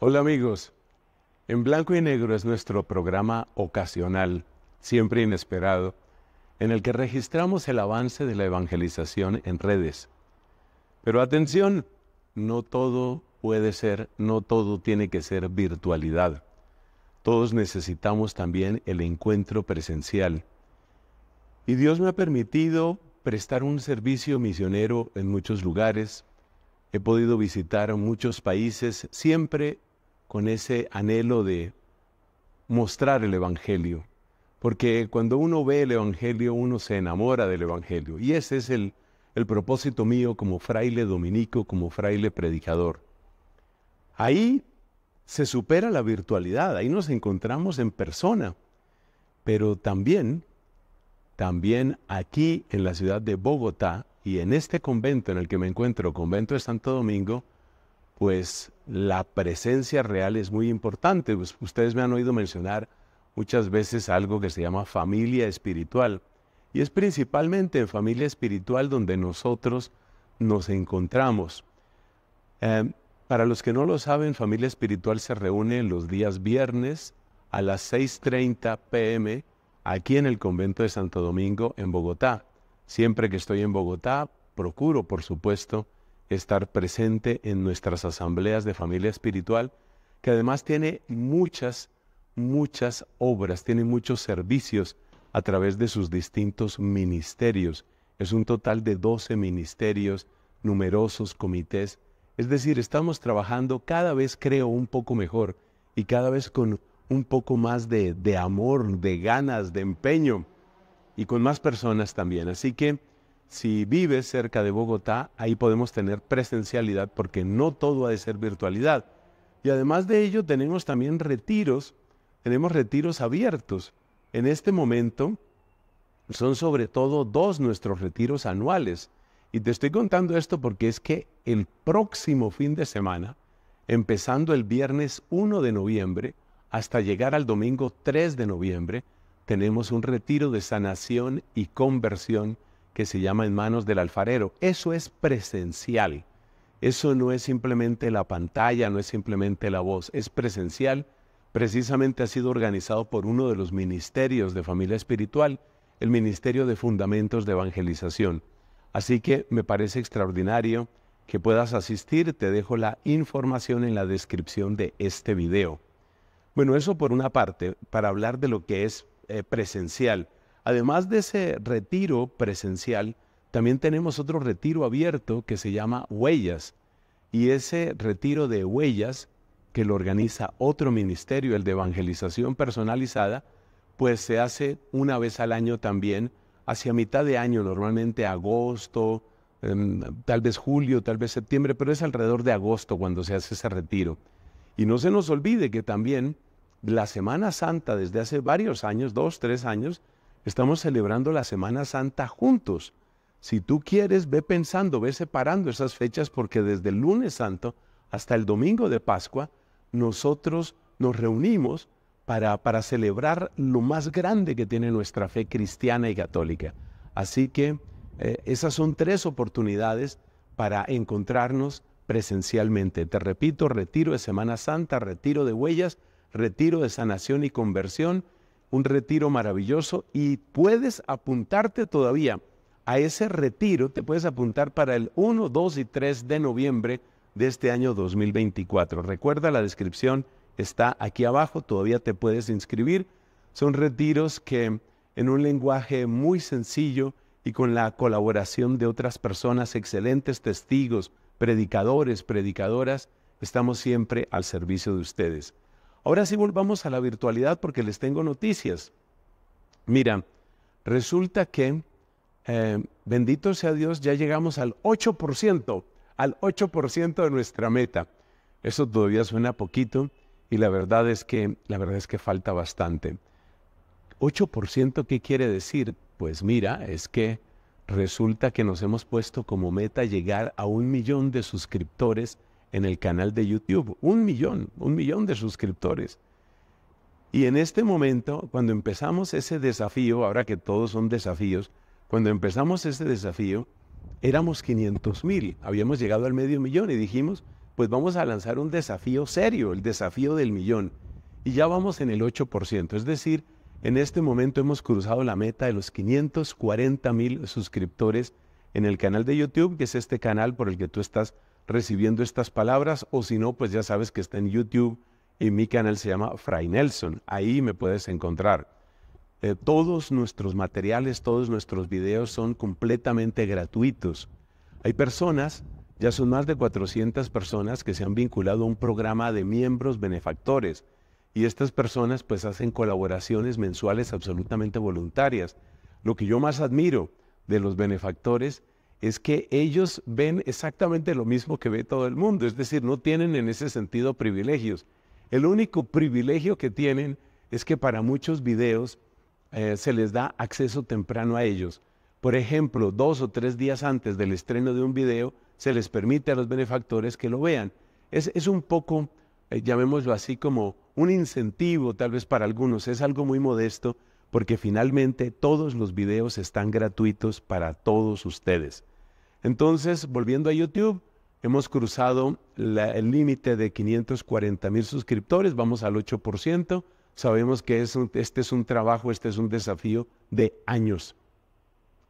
Hola amigos, en blanco y negro es nuestro programa ocasional, siempre inesperado, en el que registramos el avance de la evangelización en redes. Pero atención, no todo puede ser, no todo tiene que ser virtualidad. Todos necesitamos también el encuentro presencial. Y Dios me ha permitido prestar un servicio misionero en muchos lugares, He podido visitar muchos países siempre con ese anhelo de mostrar el Evangelio. Porque cuando uno ve el Evangelio, uno se enamora del Evangelio. Y ese es el, el propósito mío como fraile dominico, como fraile predicador. Ahí se supera la virtualidad, ahí nos encontramos en persona. Pero también, también aquí en la ciudad de Bogotá, y en este convento en el que me encuentro, convento de Santo Domingo, pues la presencia real es muy importante. Pues, ustedes me han oído mencionar muchas veces algo que se llama familia espiritual. Y es principalmente en familia espiritual donde nosotros nos encontramos. Em, para los que no lo saben, familia espiritual se reúne los días viernes a las 6.30 pm aquí en el convento de Santo Domingo en Bogotá. Siempre que estoy en Bogotá, procuro, por supuesto, estar presente en nuestras asambleas de familia espiritual, que además tiene muchas, muchas obras, tiene muchos servicios a través de sus distintos ministerios. Es un total de 12 ministerios, numerosos comités. Es decir, estamos trabajando cada vez, creo, un poco mejor y cada vez con un poco más de, de amor, de ganas, de empeño y con más personas también. Así que si vives cerca de Bogotá, ahí podemos tener presencialidad porque no todo ha de ser virtualidad. Y además de ello tenemos también retiros, tenemos retiros abiertos. En este momento son sobre todo dos nuestros retiros anuales. Y te estoy contando esto porque es que el próximo fin de semana, empezando el viernes 1 de noviembre hasta llegar al domingo 3 de noviembre, tenemos un retiro de sanación y conversión que se llama En manos del alfarero. Eso es presencial. Eso no es simplemente la pantalla, no es simplemente la voz, es presencial. Precisamente ha sido organizado por uno de los ministerios de familia espiritual, el Ministerio de Fundamentos de Evangelización. Así que me parece extraordinario que puedas asistir. Te dejo la información en la descripción de este video. Bueno, eso por una parte, para hablar de lo que es eh, presencial. Además de ese retiro presencial, también tenemos otro retiro abierto que se llama Huellas. Y ese retiro de Huellas, que lo organiza otro ministerio, el de Evangelización Personalizada, pues se hace una vez al año también, hacia mitad de año, normalmente agosto, em, tal vez julio, tal vez septiembre, pero es alrededor de agosto cuando se hace ese retiro. Y no se nos olvide que también la Semana Santa desde hace varios años, dos, tres años, estamos celebrando la Semana Santa juntos. Si tú quieres, ve pensando, ve separando esas fechas porque desde el lunes santo hasta el domingo de Pascua nosotros nos reunimos para, para celebrar lo más grande que tiene nuestra fe cristiana y católica. Así que eh, esas son tres oportunidades para encontrarnos presencialmente. Te repito, retiro de Semana Santa, retiro de huellas, retiro de sanación y conversión, un retiro maravilloso y puedes apuntarte todavía a ese retiro, te puedes apuntar para el 1, 2 y 3 de noviembre de este año 2024. Recuerda, la descripción está aquí abajo, todavía te puedes inscribir. Son retiros que en un lenguaje muy sencillo y con la colaboración de otras personas, excelentes testigos, predicadores, predicadoras, estamos siempre al servicio de ustedes. Ahora sí volvamos a la virtualidad porque les tengo noticias. Mira, resulta que, eh, bendito sea Dios, ya llegamos al 8%, al 8% de nuestra meta. Eso todavía suena poquito y la verdad es que, la verdad es que falta bastante. 8%, ¿qué quiere decir? Pues mira, es que resulta que nos hemos puesto como meta llegar a un millón de suscriptores en el canal de YouTube. Un millón, un millón de suscriptores. Y en este momento, cuando empezamos ese desafío, ahora que todos son desafíos, cuando empezamos ese desafío, éramos 500 mil, habíamos llegado al medio millón y dijimos, pues vamos a lanzar un desafío serio, el desafío del millón. Y ya vamos en el 8%, es decir, en este momento hemos cruzado la meta de los 540 mil suscriptores en el canal de YouTube, que es este canal por el que tú estás recibiendo estas palabras o si no, pues ya sabes que está en YouTube y mi canal se llama Fray Nelson. Ahí me puedes encontrar. Eh, todos nuestros materiales, todos nuestros videos son completamente gratuitos. Hay personas, ya son más de 400 personas que se han vinculado a un programa de miembros benefactores y estas personas pues hacen colaboraciones mensuales absolutamente voluntarias. Lo que yo más admiro de los benefactores es que ellos ven exactamente lo mismo que ve todo el mundo, es decir, no tienen en ese sentido privilegios. El único privilegio que tienen es que para muchos videos eh, se les da acceso temprano a ellos. Por ejemplo, dos o tres días antes del estreno de un video, se les permite a los benefactores que lo vean. Es, es un poco, eh, llamémoslo así, como un incentivo tal vez para algunos, es algo muy modesto, porque finalmente todos los videos están gratuitos para todos ustedes. Entonces, volviendo a YouTube, hemos cruzado el límite de 540 mil suscriptores, vamos al 8%. Sabemos que este es un trabajo, este es un desafío de años.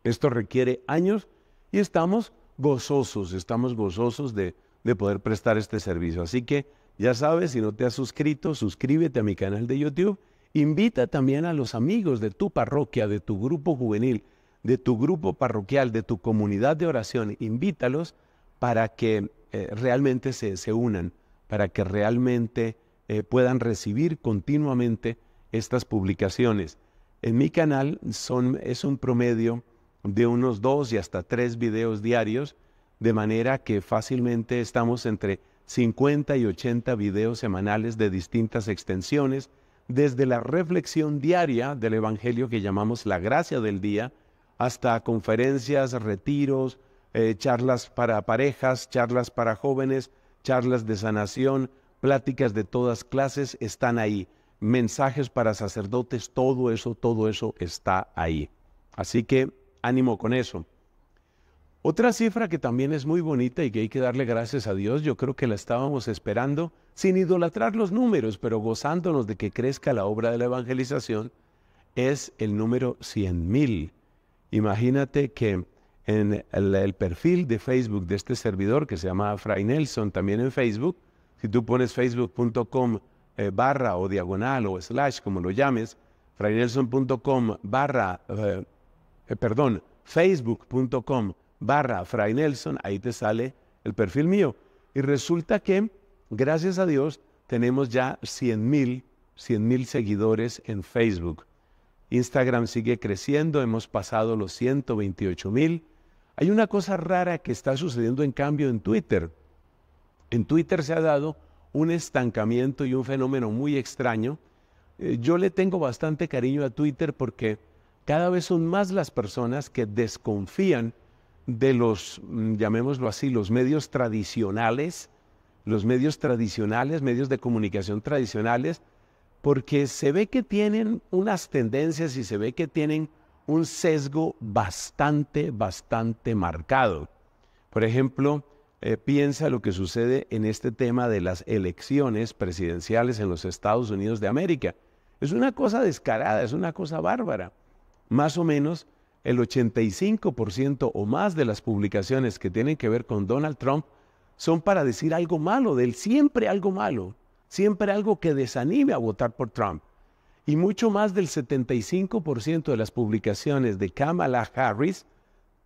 Esto requiere años y estamos gozosos, estamos gozosos de poder prestar este servicio. Así que ya sabes, si no te has suscrito, suscríbete a mi canal de YouTube Invita también a los amigos de tu parroquia, de tu grupo juvenil, de tu grupo parroquial, de tu comunidad de oración. Invítalos para que eh, realmente se, unan, para que realmente eh, puedan recibir continuamente estas publicaciones. En mi canal son, es un promedio de unos dos y hasta tres videos diarios, de manera que fácilmente estamos entre 50 y 80 videos semanales de distintas extensiones, desde la reflexión diaria del Evangelio que llamamos la gracia del día, hasta conferencias, retiros, eh, charlas para parejas, charlas para jóvenes, charlas de sanación, pláticas de todas clases están ahí, mensajes para sacerdotes, todo eso, todo eso está ahí. Así que ánimo con eso. Otra cifra que también es muy bonita y que hay que darle gracias a Dios, yo creo que la estábamos esperando, sin idolatrar los números, pero gozándonos de que crezca la obra de la evangelización, es el número 100.000. Imagínate que en el, perfil de Facebook de este servidor que se llama Fray Nelson, también en Facebook, si tú pones facebook.com eh, barra o diagonal o slash, como lo llames, fraynelson.com barra, eh, eh, perdón, facebook.com barra Fray Nelson, ahí te sale el perfil mío. Y resulta que, gracias a Dios, tenemos ya 100 mil, seguidores en Facebook. Instagram sigue creciendo, hemos pasado los 128 mil. Hay una cosa rara que está sucediendo en cambio en Twitter. En Twitter se ha dado un estancamiento y un fenómeno muy extraño. Eh, yo le tengo bastante cariño a Twitter porque cada vez son más las personas que desconfían de los, mm, llamémoslo así, los medios tradicionales, los medios tradicionales, medios de comunicación tradicionales, porque se ve que tienen unas tendencias y se ve que tienen un sesgo bastante, bastante marcado. Por ejemplo, eh, piensa lo que sucede en este tema de las elecciones presidenciales en los Estados Unidos de América. Es una cosa descarada, es una cosa bárbara. Más o menos el 85% o más de las publicaciones que tienen que ver con Donald Trump son para decir algo malo de él, siempre algo malo, siempre algo que desanime a votar por Trump. Y mucho más del 75% de las publicaciones de Kamala Harris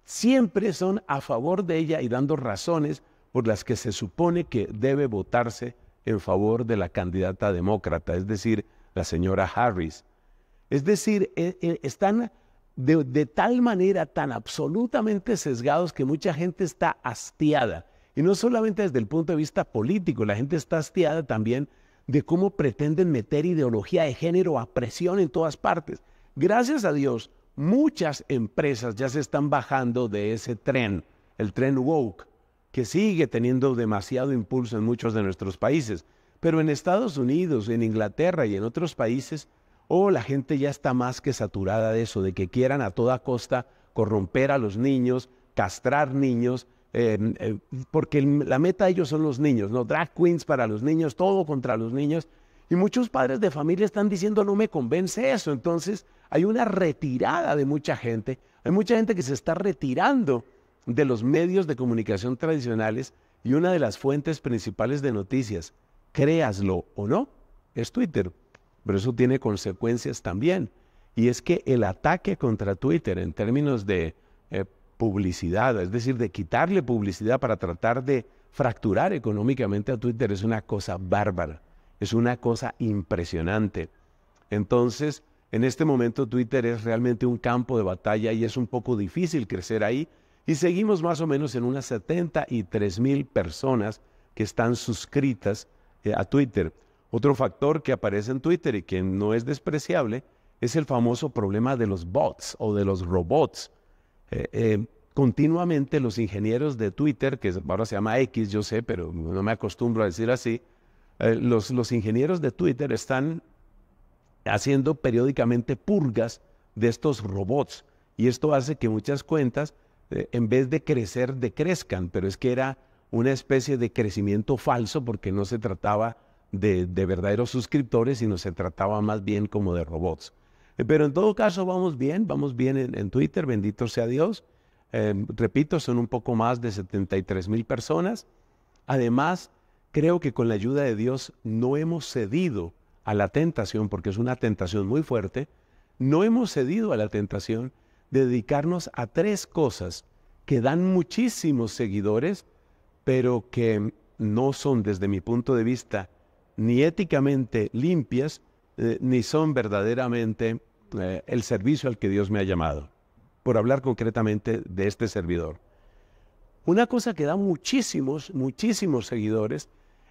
siempre son a favor de ella y dando razones por las que se supone que debe votarse en favor de la candidata demócrata, es decir, la señora Harris. Es decir, e, e, están de, tal manera tan absolutamente sesgados que mucha gente está hastiada. Y no solamente desde el punto de vista político, la gente está hastiada también de cómo pretenden meter ideología de género a presión en todas partes. Gracias a Dios, muchas empresas ya se están bajando de ese tren, el tren woke, que sigue teniendo demasiado impulso en muchos de nuestros países. Pero en Estados Unidos, en Inglaterra y en otros países, o la gente ya está más que saturada de eso, de que quieran a toda costa corromper a los niños, castrar niños, em, em, porque la meta de ellos son los niños, ¿no? Drag queens para los niños, todo contra los niños. Y muchos padres de familia están diciendo, no me convence eso. Entonces hay una retirada de mucha gente. Hay mucha gente que se está retirando de los medios de comunicación tradicionales y una de las fuentes principales de noticias, créaslo o no, es Twitter. Pero eso tiene consecuencias también. Y es que el ataque contra Twitter en términos de eh, publicidad, es decir, de quitarle publicidad para tratar de fracturar económicamente a Twitter es una cosa bárbara, es una cosa impresionante. Entonces, en este momento Twitter es realmente un campo de batalla y es un poco difícil crecer ahí. Y seguimos más o menos en unas 73 mil personas que están suscritas eh, a Twitter. Otro factor que aparece en Twitter y que no es despreciable es el famoso problema de los bots o de los robots. Eh, eh, continuamente los ingenieros de Twitter, que ahora se llama X, yo sé, pero no me acostumbro a decir así, eh, los, ingenieros de Twitter están haciendo periódicamente purgas de estos robots. Y esto hace que muchas cuentas, en vez de crecer, decrezcan. Pero es que era una especie de crecimiento falso porque no se trataba de, verdaderos suscriptores, y no se trataba más bien como de robots. Eh, pero en todo caso, vamos bien, vamos bien en, Twitter, bendito sea Dios. Eh, repito, son un poco más de 73 mil personas. Además, creo que con la ayuda de Dios no hemos cedido a la tentación, porque es una tentación muy fuerte, no hemos cedido a la tentación de dedicarnos a tres cosas que dan muchísimos seguidores, pero que no son, desde mi punto de vista, ni éticamente limpias, eh, ni son verdaderamente eh, el servicio al que Dios me ha llamado, por hablar concretamente de este servidor. Una cosa que da muchísimos, muchísimos seguidores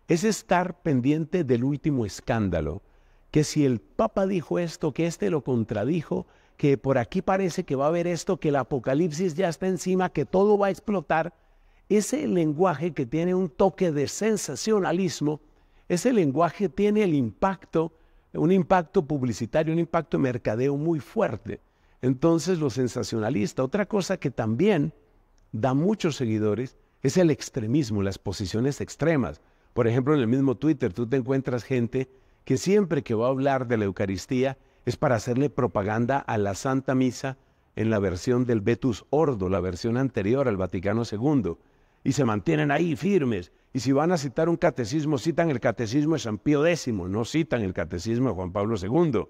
es estar pendiente del último escándalo, que si el Papa dijo esto, que este lo contradijo, que por aquí parece que va a haber esto, que el apocalipsis ya está encima, que todo va a explotar, ese lenguaje que tiene un toque de sensacionalismo ese lenguaje tiene el impacto, un impacto publicitario, un impacto mercadeo muy fuerte. Entonces, lo sensacionalista. Otra cosa que también da muchos seguidores es el extremismo, las posiciones extremas. Por ejemplo, en el mismo Twitter tú te encuentras gente que siempre que va a hablar de la Eucaristía es para hacerle propaganda a la Santa Misa en la versión del Vetus Ordo, la versión anterior al Vaticano II y se mantienen ahí firmes. Y si van a citar un catecismo, citan el catecismo de San Pío X, no citan el catecismo de Juan Pablo II.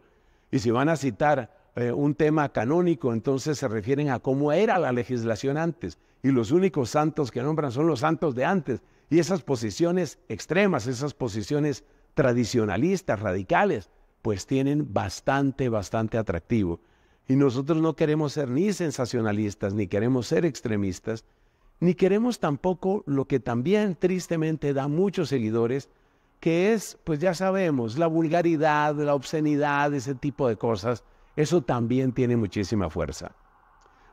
Y si van a citar eh, un tema canónico, entonces se refieren a cómo era la legislación antes. Y los únicos santos que nombran son los santos de antes. Y esas posiciones extremas, esas posiciones tradicionalistas, radicales, pues tienen bastante, bastante atractivo. Y nosotros no queremos ser ni sensacionalistas, ni queremos ser extremistas, ni queremos tampoco lo que también tristemente da muchos seguidores, que es, pues ya sabemos, la vulgaridad, la obscenidad, ese tipo de cosas. Eso también tiene muchísima fuerza.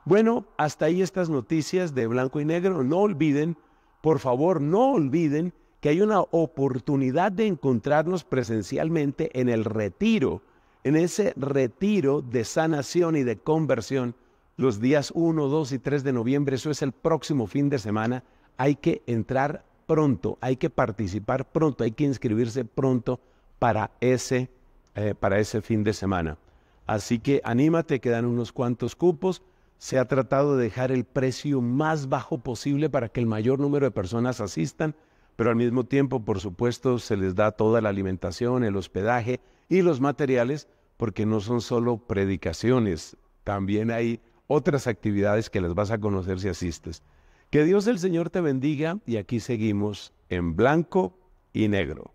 Bueno, hasta ahí estas noticias de blanco y negro. No olviden, por favor, no olviden que hay una oportunidad de encontrarnos presencialmente en el retiro, en ese retiro de sanación y de conversión los días 1, 2 y 3 de noviembre, eso es el próximo fin de semana, hay que entrar pronto, hay que participar pronto, hay que inscribirse pronto para ese, eh, para ese fin de semana. Así que anímate, quedan unos cuantos cupos. Se ha tratado de dejar el precio más bajo posible para que el mayor número de personas asistan, pero al mismo tiempo, por supuesto, se les da toda la alimentación, el hospedaje y los materiales, porque no son solo predicaciones, también hay otras actividades que las vas a conocer si asistes. Que Dios el Señor te bendiga y aquí seguimos en blanco y negro.